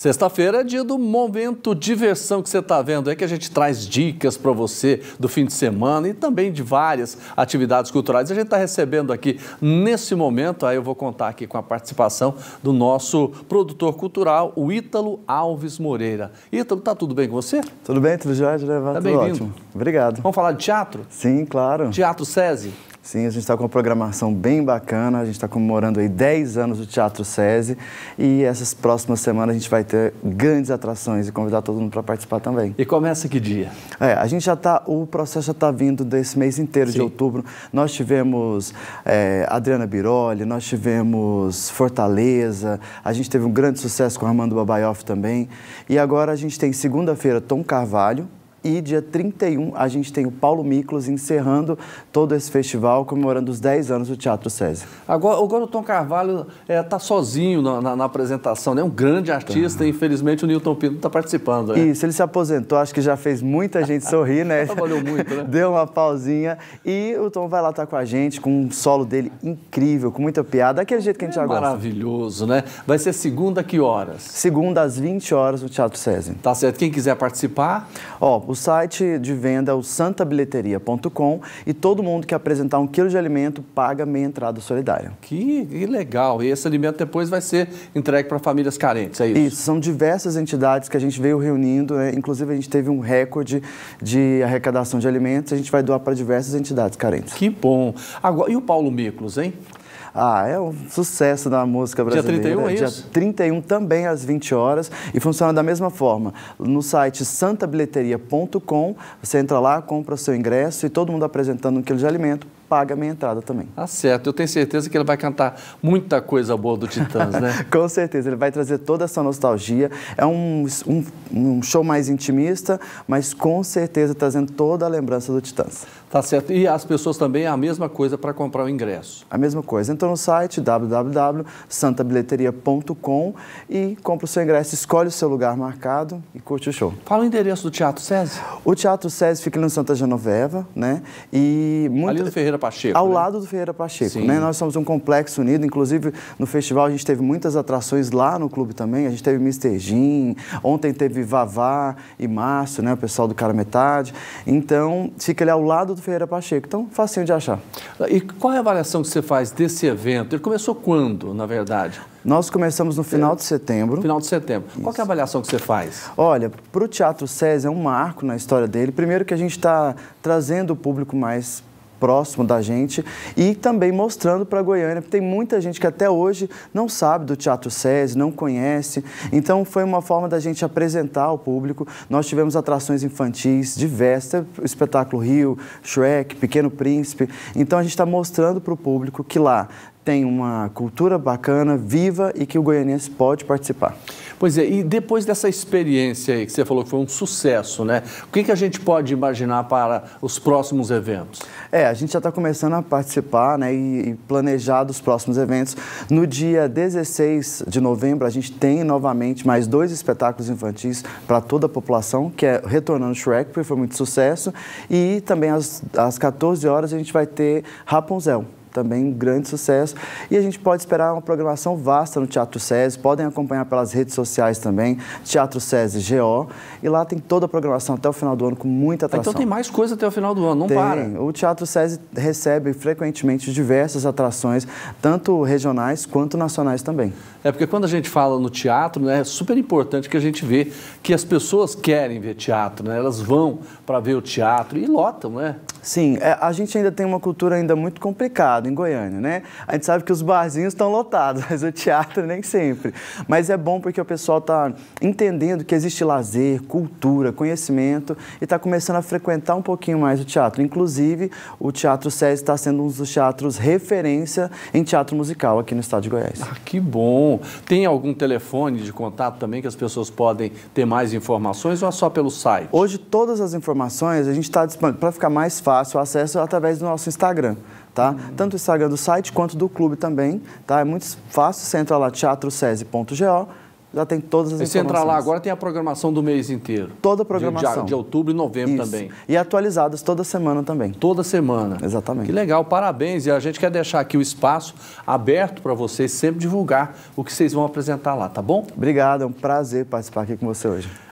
Sexta-feira é dia do momento diversão que você está vendo aí, que a gente traz dicas para você do fim de semana e também de várias atividades culturais. A gente está recebendo aqui nesse momento, aí eu vou contar aqui com a participação do nosso produtor cultural, o Ítalo Alves Moreira. Ítalo, tá tudo bem com você? Tudo bem, né, tá tudo jóia, Tá bem-vindo. Obrigado. Vamos falar de teatro? Sim, claro. Teatro SESI? Sim, a gente está com uma programação bem bacana, a gente está comemorando aí 10 anos do Teatro SESI e essas próximas semanas a gente vai ter grandes atrações e convidar todo mundo para participar também. E começa que dia? É, a gente já está, o processo já está vindo desse mês inteiro Sim. de outubro. Nós tivemos é, Adriana Biroli, nós tivemos Fortaleza, a gente teve um grande sucesso com Armando Babaioff também. E agora a gente tem segunda-feira Tom Carvalho, e dia 31 a gente tem o Paulo Miklos encerrando todo esse festival, comemorando os 10 anos do Teatro César. Agora, agora o Tom Carvalho está é, tá sozinho na, na, na, apresentação, né? Um grande artista tá. e infelizmente o Newton Pinto está participando. Né? Isso, ele se aposentou, acho que já fez muita gente sorrir, né? Trabalhou muito, né? Deu uma pausinha e o Tom vai lá estar tá com a gente, com um solo dele incrível, com muita piada, daquele jeito que a gente é já gosta. Maravilhoso, né? Vai ser segunda que horas? Segunda às 20 horas no Teatro César. Tá certo. Quem quiser participar? Ó, o site de venda é o santabilheteria.com e todo mundo que apresentar um quilo de alimento paga meia entrada solidária. Que, que legal! E esse alimento depois vai ser entregue para famílias carentes, é isso? Isso, são diversas entidades que a gente veio reunindo, né? inclusive a gente teve um recorde de arrecadação de alimentos, a gente vai doar para diversas entidades carentes. Que bom! Agora, e o Paulo Miklos, hein? Ah, é um sucesso da música brasileira. Dia 31 é isso? Dia 31 também às 20 horas e funciona da mesma forma. No site santabilheteria.com, você entra lá, compra seu ingresso e todo mundo apresentando um quilo de alimento paga a minha entrada também. Tá certo. Eu tenho certeza que ele vai cantar muita coisa boa do Titãs, né? Com certeza. Ele vai trazer toda essa nostalgia. É um, um, um show mais intimista, mas com certeza trazendo toda a lembrança do Titãs. Tá certo. E as pessoas também, é a mesma coisa para comprar o ingresso? A mesma coisa. Entra no site www.santabilheteria.com e compra o seu ingresso, escolhe o seu lugar marcado e curte o show. Fala o endereço do Teatro SESI. O Teatro SESI fica ali no Santa Genoveva, né? E muito... Ali no Ferreira Pacheco. Ao né? lado do Ferreira Pacheco, Sim. né? Nós somos um complexo unido, inclusive no festival a gente teve muitas atrações lá no clube também, a gente teve Mr. Jean, ontem teve Vavá e Márcio, né? O pessoal do Cara Metade. Então, fica ele ao lado do Ferreira Pacheco. Então, facinho de achar. E qual é a avaliação que você faz desse evento? Ele começou quando, na verdade? Nós começamos no final de é, setembro. Final de setembro. Isso. Qual é a avaliação que você faz? Olha, para o Teatro César é um marco na história dele. Primeiro que a gente está trazendo o público mais próximo da gente e também mostrando para Goiânia, porque tem muita gente que até hoje não sabe do Teatro SESI, não conhece. Então foi uma forma da gente apresentar ao público. Nós tivemos atrações infantis diversas, espetáculo Rio, Shrek, Pequeno Príncipe. Então a gente está mostrando para o público que lá tem uma cultura bacana, viva e que o goianense pode participar. Pois é, e depois dessa experiência aí que você falou que foi um sucesso, né? O que, que a gente pode imaginar para os próximos eventos? É, a gente já está começando a participar né, e, e planejar os próximos eventos. No dia 16 de novembro, a gente tem novamente mais dois espetáculos infantis para toda a população, que é Retornando Shrek, porque foi muito sucesso, e também às, às 14 horas a gente vai ter Rapunzel também um grande sucesso. E a gente pode esperar uma programação vasta no Teatro SESI, podem acompanhar pelas redes sociais também, Teatro SESI GO, e lá tem toda a programação até o final do ano com muita ah, então atração. então tem mais coisa até o final do ano, não tem. para. O Teatro SESI recebe frequentemente diversas atrações, tanto regionais quanto nacionais também. É porque quando a gente fala no teatro, né, é super importante que a gente vê que as pessoas querem ver teatro, né? Elas vão para ver o teatro e lotam, né? Sim, é, a gente ainda tem uma cultura ainda muito complicada em Goiânia, né? A gente sabe que os barzinhos estão lotados, mas o teatro nem sempre. Mas é bom porque o pessoal está entendendo que existe lazer, cultura, conhecimento e está começando a frequentar um pouquinho mais o teatro. Inclusive, o Teatro SESI está sendo um dos teatros referência em teatro musical aqui no estado de Goiás. Ah, que bom! Tem algum telefone de contato também que as pessoas podem ter mais informações ou é só pelo site? Hoje, todas as informações a gente está disponível para ficar mais fácil fácil acesso é através do nosso Instagram. Tá? Uhum. Tanto o Instagram do site quanto do clube também. Tá? É muito fácil, você entra lá teatrocese.go, já tem todas as e informações. E você entra lá agora, tem a programação do mês inteiro. Toda a programação. De, de outubro e novembro Isso. também. E atualizadas toda semana também. Toda semana. Exatamente. Que legal, parabéns. E a gente quer deixar aqui o espaço aberto para vocês sempre divulgar o que vocês vão apresentar lá, tá bom? Obrigado, é um prazer participar aqui com você hoje.